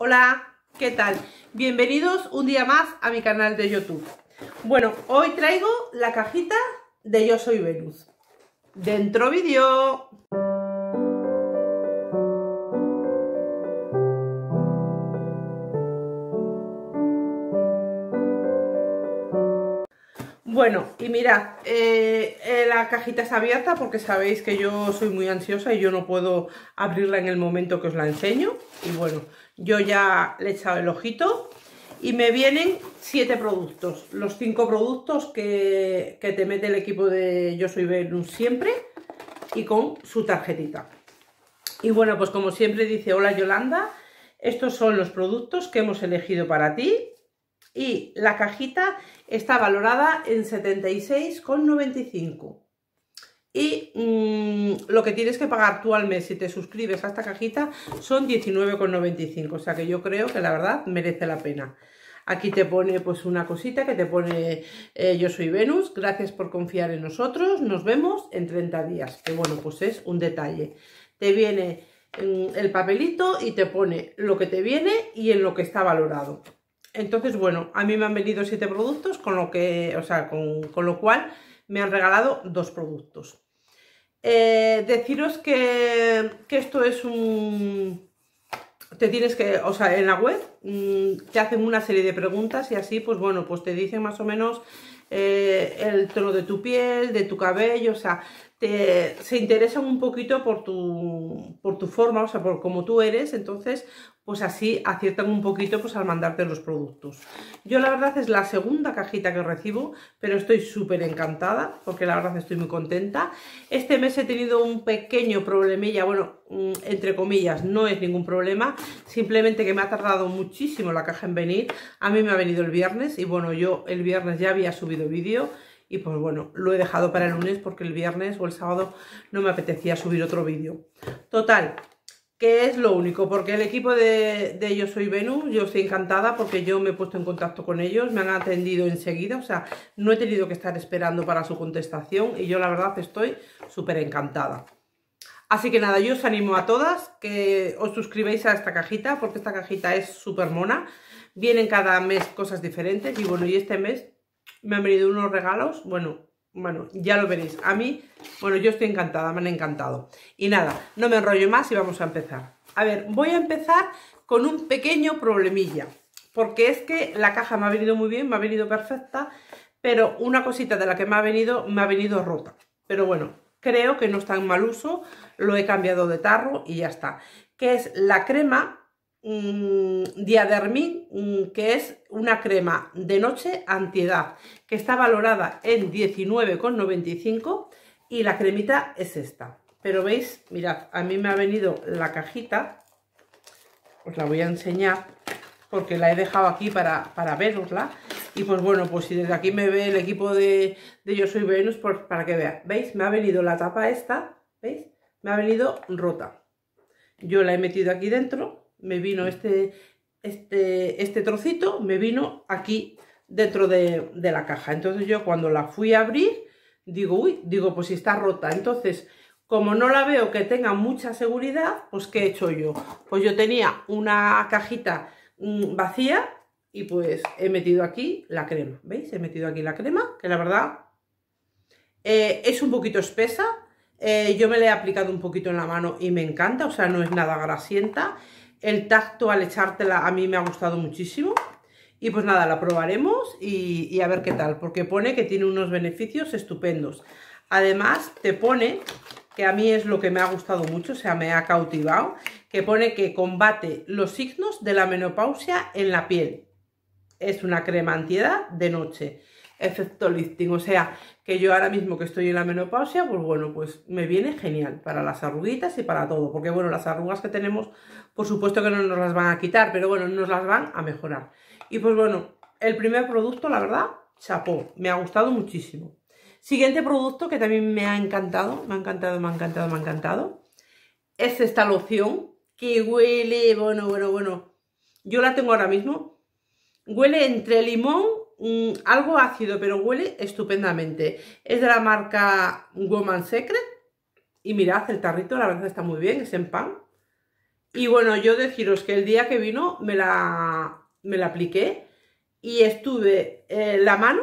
Hola, ¿qué tal? Bienvenidos un día más a mi canal de YouTube. Bueno, hoy traigo la cajita de Yo Soy Venus. ¡Dentro vídeo! Bueno, y mirad, eh, cajita está abierta porque sabéis que yo soy muy ansiosa y yo no puedo abrirla en el momento que os la enseño. Y bueno, yo ya le he echado el ojito y me vienen siete productos. Los cinco productos que, que te mete el equipo de Yo Soy Venus siempre y con su tarjetita. Y bueno, pues como siempre dice, hola Yolanda, estos son los productos que hemos elegido para ti y la cajita está valorada en 76,95. Y mm, lo que tienes que pagar tú al mes si te suscribes a esta cajita son 19,95. O sea que yo creo que la verdad merece la pena. Aquí te pone pues una cosita que te pone eh, yo soy Venus, gracias por confiar en nosotros, nos vemos en 30 días. Que bueno, pues es un detalle. Te viene mm, el papelito y te pone lo que te viene y en lo que está valorado. Entonces, bueno, a mí me han venido siete productos, con lo que, con lo cual me han regalado dos productos. Eh, deciros que, que, esto es un... Te tienes que... O sea, en la web Mm, te hacen una serie de preguntas y así, pues bueno, pues te dicen más o menos eh, el tono de tu piel, de tu cabello, o sea, se interesan un poquito por tu, por tu forma, o sea, por cómo tú eres, entonces pues así aciertan un poquito pues al mandarte los productos. Yo la verdad es la segunda cajita que recibo, pero estoy súper encantada porque la verdad estoy muy contenta. Este mes he tenido un pequeño problemilla, bueno, mm, entre comillas, no es ningún problema, simplemente que me ha tardado mucho muchísimo la caja en venir. A mí me ha venido el viernes y bueno, yo el viernes ya había subido vídeo y pues bueno, lo he dejado para el lunes porque el viernes o el sábado no me apetecía subir otro vídeo. Total, que es lo único, porque el equipo de, de Yo Soy Venus, yo estoy encantada porque yo me he puesto en contacto con ellos, me han atendido enseguida, o sea, no he tenido que estar esperando para su contestación y yo la verdad estoy súper encantada. Así que nada, yo os animo a todas que os suscribáis a esta cajita porque esta cajita es súper mona. Vienen cada mes cosas diferentes y bueno, y este mes me han venido unos regalos, bueno, bueno, ya lo veréis. A mí, bueno, yo estoy encantada, me han encantado. Y nada, no me enrollo más y vamos a empezar. A ver, voy a empezar con un pequeño problemilla. Porque es que la caja me ha venido muy bien, me ha venido perfecta, pero una cosita de la que me ha venido, me ha venido rota. Pero bueno, creo que no está en mal uso, lo he cambiado de tarro y ya está. Que es la crema mmm, Diadermin, mm, que es una crema de noche antiedad, que está valorada en 19,95 y la cremita es esta. Pero veis, mirad, a mí me ha venido la cajita, os la voy a enseñar, porque la he dejado aquí para, para verosla. Y pues bueno, pues si desde aquí me ve el equipo de, Yo Soy Venus, pues para que vea. ¿Veis? Me ha venido la tapa esta, ¿veis? Me ha venido rota. Yo la he metido aquí dentro, me vino este, este, este trocito, me vino aquí dentro de, de la caja. Entonces yo cuando la fui a abrir, digo, uy, digo, pues si está rota. Entonces, como no la veo que tenga mucha seguridad, pues ¿qué he hecho yo? Pues yo tenía una cajita Mm, vacía y pues he metido aquí la crema, ¿veis? He metido aquí la crema, que la verdad eh, es un poquito espesa, eh, yo me la he aplicado un poquito en la mano y me encanta, o sea, no es nada grasienta. El tacto al echártela a mí me ha gustado muchísimo. Y pues nada, la probaremos y, y a ver qué tal, porque pone que tiene unos beneficios estupendos. Además, te pone que a mí es lo que me ha gustado mucho, o sea, me ha cautivado, que pone que combate los signos de la menopausia en la piel. Es una crema antiedad de noche, efecto lifting, o sea, que yo ahora mismo que estoy en la menopausia, pues bueno, pues me viene genial para las arruguitas y para todo, porque bueno, las arrugas que tenemos, por supuesto que no nos las van a quitar, pero bueno, nos las van a mejorar. Y pues bueno, el primer producto, la verdad, chapó, me ha gustado muchísimo. Siguiente producto que también me ha encantado, me ha encantado, me ha encantado, me ha encantado. Es esta loción que huele, bueno, bueno, bueno. Yo la tengo ahora mismo. Huele entre limón, mm, algo ácido, pero huele estupendamente. Es de la marca Woman Secret. Y mirad, el tarrito la verdad está muy bien, es en pan. Y bueno, yo deciros que el día que vino me la, me la apliqué y estuve eh, la mano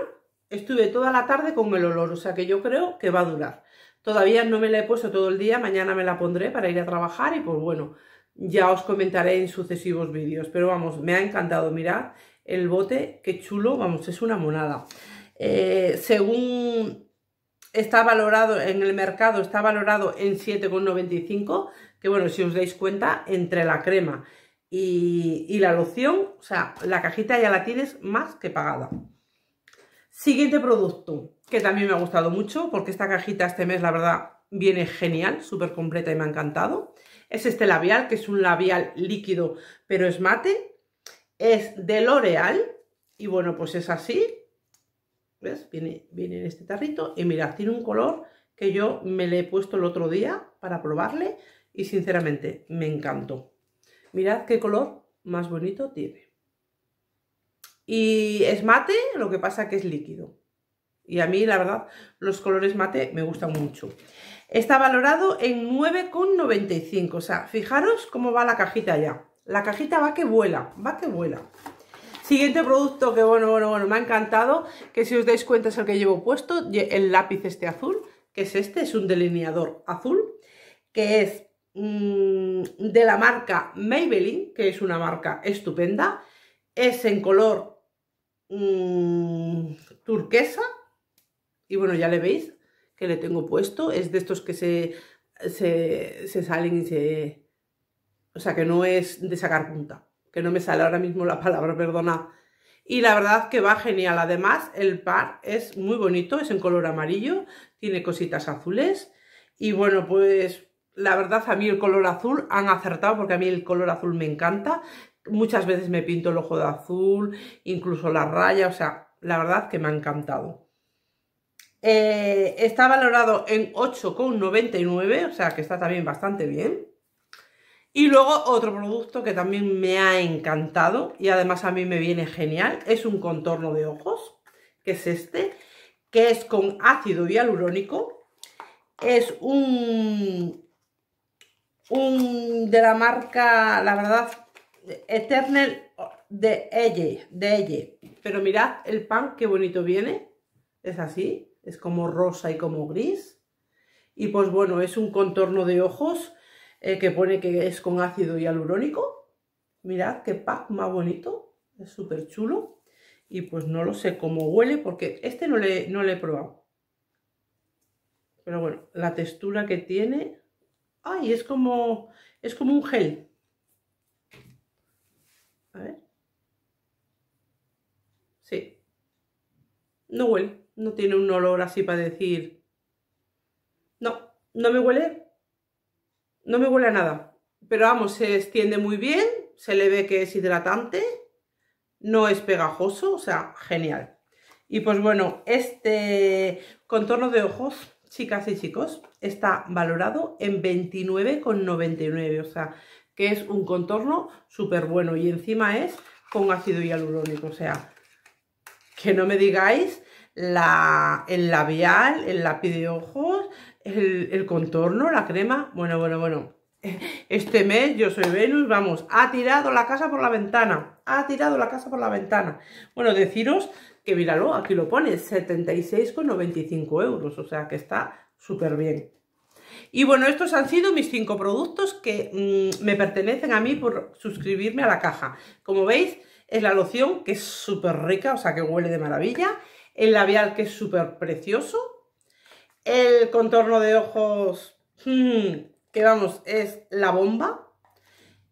estuve toda la tarde con el olor, o sea que yo creo que va a durar. Todavía no me la he puesto todo el día, mañana me la pondré para ir a trabajar y pues bueno, ya os comentaré en sucesivos vídeos. Pero vamos, me ha encantado, mirad el bote, qué chulo, vamos, es una monada. Eh, según está valorado en el mercado, está valorado en 7,95, que bueno, si os dais cuenta, entre la crema y, y la loción, o sea, la cajita ya la tienes más que pagada. Siguiente producto, que también me ha gustado mucho, porque esta cajita este mes, la verdad, viene genial, súper completa y me ha encantado. Es este labial, que es un labial líquido, pero es mate. Es de L'Oreal, y bueno, pues es así. ¿Ves? Viene, viene en este tarrito, y mirad, tiene un color que yo me le he puesto el otro día para probarle, y sinceramente, me encantó. Mirad qué color más bonito tiene. Y es mate, lo que pasa que es líquido. Y a mí, la verdad, los colores mate me gustan mucho. Está valorado en 9,95. O sea, fijaros cómo va la cajita ya. La cajita va que vuela, va que vuela. Siguiente producto que, bueno, bueno, bueno, me ha encantado, que si os dais cuenta es el que llevo puesto, el lápiz este azul, que es este, es un delineador azul, que es mm, de la marca Maybelline, que es una marca estupenda, es en color Mm, turquesa. Y bueno, ya le veis que le tengo puesto. Es de estos que se, se, se salen y se... O sea, que no es de sacar punta. Que no me sale ahora mismo la palabra, perdona. Y la verdad que va genial. Además, el par es muy bonito. Es en color amarillo. Tiene cositas azules. Y bueno, pues la verdad a mí el color azul han acertado porque a mí el color azul me encanta. Muchas veces me pinto el ojo de azul, incluso la raya, o sea, la verdad que me ha encantado. Eh, está valorado en 8,99, o sea que está también bastante bien. Y luego otro producto que también me ha encantado y además a mí me viene genial, es un contorno de ojos, que es este, que es con ácido hialurónico. Es un, un de la marca, la verdad, Eternal de Elle, de Elle. Pero mirad el pan, qué bonito viene. Es así, es como rosa y como gris. Y pues bueno, es un contorno de ojos eh, que pone que es con ácido hialurónico. Mirad qué pack más bonito, es súper chulo. Y pues no lo sé cómo huele porque este no le, no le he probado. Pero bueno, la textura que tiene... ¡Ay! Es como, es como un gel, a ver. Sí. No huele. No tiene un olor así para decir... No, no me huele. No me huele a nada. Pero vamos, se extiende muy bien. Se le ve que es hidratante. No es pegajoso. O sea, genial. Y pues bueno, este contorno de ojos chicas y chicos, está valorado en 29,99. O sea, que es un contorno súper bueno y encima es con ácido hialurónico, o sea, que no me digáis la, el labial, el lápiz de ojos, el, el contorno, la crema, bueno, bueno, bueno. Este mes yo soy Venus, vamos, ha tirado la casa por la ventana, ha tirado la casa por la ventana. Bueno, deciros que míralo, aquí lo pone, 76,95 euros, o sea que está súper bien. Y bueno, estos han sido mis cinco productos que mm, me pertenecen a mí por suscribirme a la caja. Como veis, es la loción que es súper rica, o sea que huele de maravilla. El labial que es súper precioso. El contorno de ojos, mm, que vamos, es la bomba.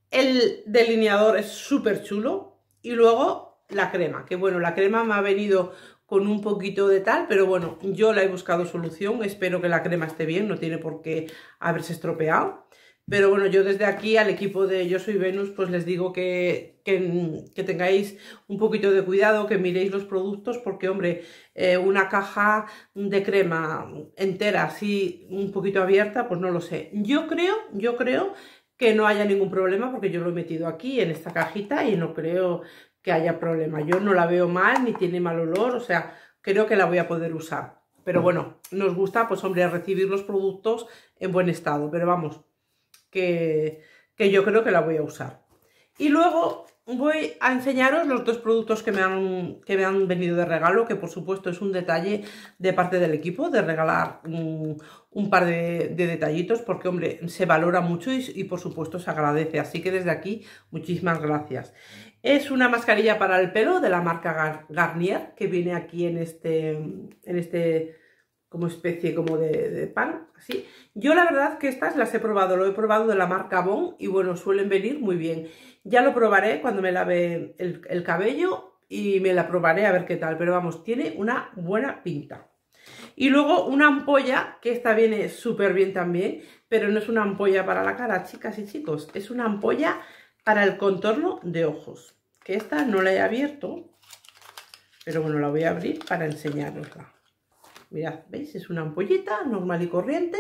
El delineador es súper chulo. Y luego la crema, que bueno, la crema me ha venido con un poquito de tal, pero bueno, yo la he buscado solución, espero que la crema esté bien, no tiene por qué haberse estropeado. Pero bueno, yo desde aquí al equipo de Yo Soy Venus, pues les digo que, que, tengáis un poquito de cuidado, que miréis los productos, porque hombre, eh, una caja de crema entera, así un poquito abierta, pues no lo sé. Yo creo, yo creo que no haya ningún problema, porque yo lo he metido aquí en esta cajita y no creo que haya problema Yo no la veo mal, ni tiene mal olor, o sea, creo que la voy a poder usar. Pero bueno, nos gusta, pues hombre, recibir los productos en buen estado. Pero vamos, que, que yo creo que la voy a usar. Y luego voy a enseñaros los dos productos que me, han, venido de regalo, que por supuesto es un detalle de parte del equipo, de regalar un, par de, detallitos, porque hombre, se valora mucho y, y, por supuesto se agradece, así que desde aquí muchísimas gracias. Es una mascarilla para el pelo de la marca Garnier, que viene aquí en este, en este como especie como de, pan, así. Yo la verdad que estas las he probado, lo he probado de la marca Bon y bueno, suelen venir muy bien. Ya lo probaré cuando me lave el, el cabello y me la probaré a ver qué tal, pero vamos, tiene una buena pinta. Y luego una ampolla, que esta viene súper bien también, pero no es una ampolla para la cara, chicas y chicos, es una ampolla para el contorno de ojos. Que esta no la he abierto, pero bueno, la voy a abrir para enseñarosla. Mirad, ¿veis? Es una ampollita normal y corriente,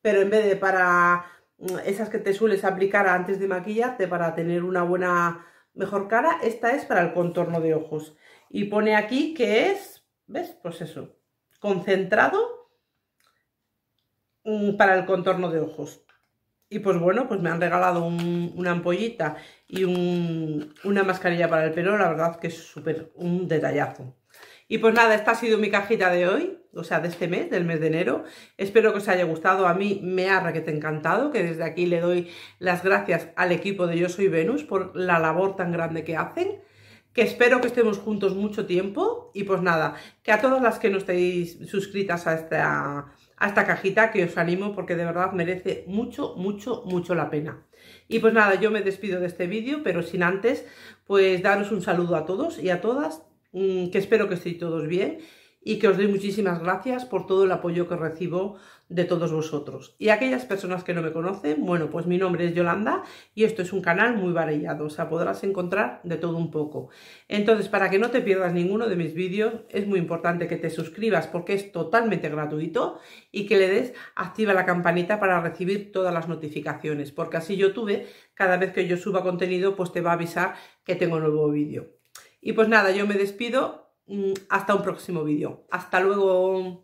pero en vez de para mm, esas que te sueles aplicar antes de maquillarte para tener una buena, mejor cara, esta es para el contorno de ojos. Y pone aquí que es, ¿ves? Pues eso, concentrado mm, para el contorno de ojos. Y pues bueno, pues me han regalado una ampollita y una mascarilla para el pelo, la verdad que es súper un detallazo. Y pues nada, esta ha sido mi cajita de hoy, o sea, de este mes, del mes de enero. Espero que os haya gustado, a mí me ha ha encantado, que desde aquí le doy las gracias al equipo de Yo Soy Venus por la labor tan grande que hacen que espero que estemos juntos mucho tiempo y pues nada, que a todas las que no estéis suscritas a a esta cajita, que os animo porque de verdad merece mucho, mucho, mucho la pena. Y pues nada, yo me despido de este vídeo, pero sin antes, pues daros un saludo a todos y a todas Mm, que espero que estéis todos bien y que os doy muchísimas gracias por todo el apoyo que recibo de todos vosotros. Y aquellas personas que no me conocen, bueno, pues mi nombre es Yolanda y esto es un canal muy variado, o sea, podrás encontrar de todo un poco. Entonces, para que no te pierdas ninguno de mis vídeos, es muy importante que te suscribas porque es totalmente gratuito y que le des activa la campanita para recibir todas las notificaciones, porque así YouTube, cada vez que yo suba contenido, pues te va a avisar que tengo nuevo vídeo. Y pues nada, yo me despido. Mm, hasta un próximo vídeo. Hasta luego.